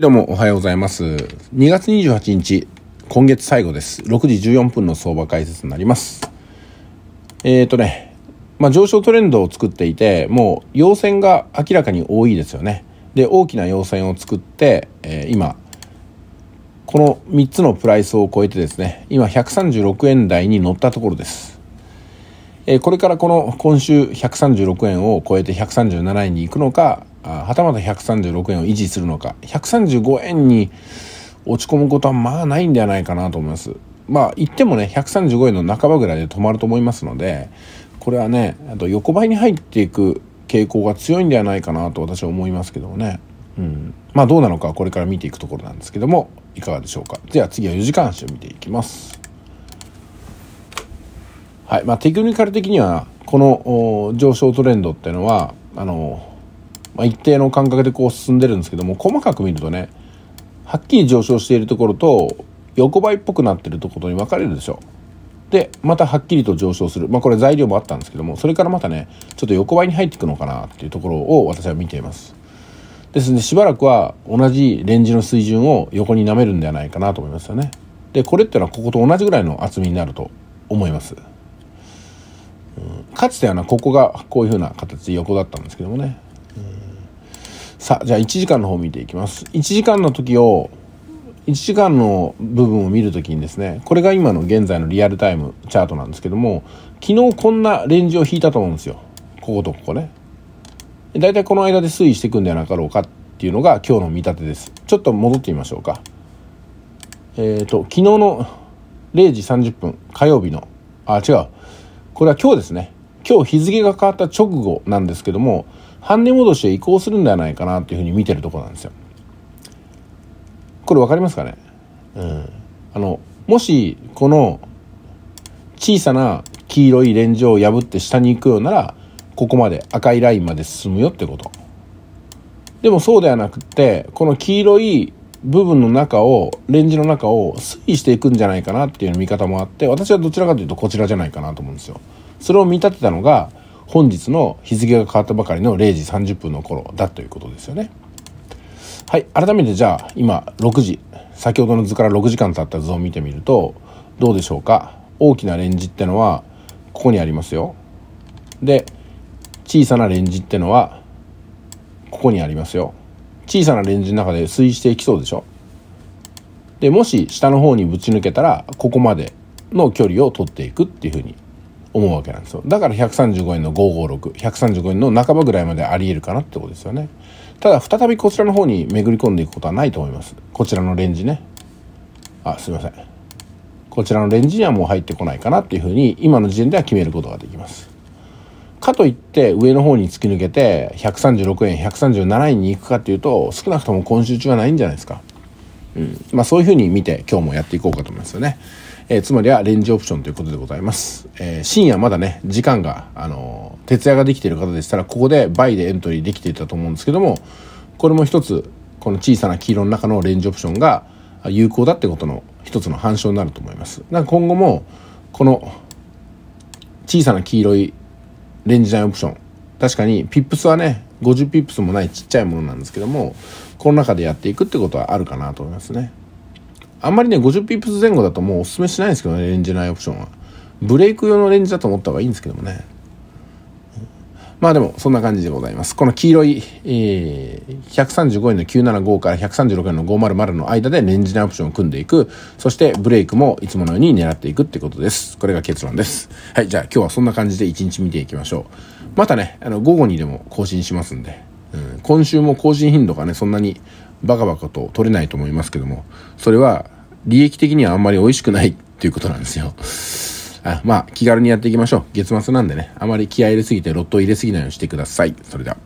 どうもおはようございます。2月28日、今月最後です。6時14分の相場解説になります。えっ、ー、とね、まあ、上昇トレンドを作っていて、もう陽線が明らかに多いですよね。で、大きな陽線を作って、えー、今、この3つのプライスを超えてですね、今136円台に乗ったところです。えー、これからこの今週136円を超えて137円に行くのか、はたまた136円を維持するのか135円に落ち込むことはまあないんではないかなと思いますまあ言ってもね135円の半ばぐらいで止まると思いますのでこれはねあと横ばいに入っていく傾向が強いんではないかなと私は思いますけどもね、うん、まあどうなのかこれから見ていくところなんですけどもいかがでしょうかでは次は4時間足を見ていきますはいまあテクニカル的にはこの上昇トレンドっていうのはあのまあ、一定の間隔でこう進んでるんですけども細かく見るとねはっきり上昇しているところと横ばいっぽくなってるところに分かれるでしょでまたはっきりと上昇するまあこれ材料もあったんですけどもそれからまたねちょっと横ばいに入っていくのかなっていうところを私は見ていますですのでしばらくは同じレンジの水準を横に舐めるんではないかなと思いますよねでこれっていうのはここと同じぐらいの厚みになると思います、かつてはなここがこういうふうな形で横だったんですけどもねさあ、じゃあ1時間の方見ていきます。1時間の時を、1時間の部分を見る時にですね、これが今の現在のリアルタイムチャートなんですけども、昨日こんなレンジを引いたと思うんですよ。こことここね。だいたいこの間で推移していくんではなかろうかっていうのが今日の見立てです。ちょっと戻ってみましょうか。えっ、ー、と、昨日の0時30分、火曜日の、あ、違う。これは今日ですね。今日日付が変わった直後なんですけども、半値戻しで移行するんではないかなというふうに見てるとこなんですよ。これ分かりますかね、うん、あのもしこの小さな黄色いレンジを破って下に行くようならここまで赤いラインまで進むよってことでもそうではなくてこの黄色い部分の中をレンジの中を推移していくんじゃないかなっていう見方もあって私はどちらかというとこちらじゃないかなと思うんですよそれを見立てたのが本日の日付が変わったばかりの0時30分の頃だということですよね。はい改めてじゃあ今6時先ほどの図から6時間経った図を見てみるとどうでしょうか大きなレンジってのはここにありますよ。で小さなレンジってのはここにありますよ。小さなレンジの中で推移していきそうでしょでもし下の方にぶち抜けたらここまでの距離を取っていくっていうふうに思うわけなんですよだから135円の556135円の半ばぐらいまでありえるかなってことですよねただ再びこちらの方に巡り込んでいくことはないと思いますこちらのレンジねあすいませんこちらのレンジにはもう入ってこないかなっていうふうに今の時点では決めることができますかといって上の方に突き抜けて136円137円に行くかっていうと少なくとも今週中はないんじゃないですか、うんまあ、そういうふうに見て今日もやっていこうかと思いますよねえー、つまりはレンジオプションということでございます。えー、深夜まだね、時間が、あのー、徹夜ができている方でしたら、ここで倍でエントリーできていたと思うんですけども、これも一つ、この小さな黄色の中のレンジオプションが有効だってことの一つの反証になると思います。なんか今後も、この小さな黄色いレンジンオプション、確かにピップスはね、50ピップスもないちっちゃいものなんですけども、この中でやっていくってことはあるかなと思いますね。あんまりね50ピ i プス前後だともうおすすめしないんですけどねレンジ内オプションはブレイク用のレンジだと思った方がいいんですけどもねまあでもそんな感じでございますこの黄色い、えー、135円の975から136円の500の間でレンジ内オプションを組んでいくそしてブレイクもいつものように狙っていくってことですこれが結論ですはいじゃあ今日はそんな感じで1日見ていきましょうまたねあの午後にでも更新しますんで今週も更新頻度がね、そんなにバカバカと取れないと思いますけども、それは利益的にはあんまり美味しくないっていうことなんですよ。あまあ、気軽にやっていきましょう。月末なんでね、あまり気合入れすぎて、ロット入れすぎないようにしてください。それでは。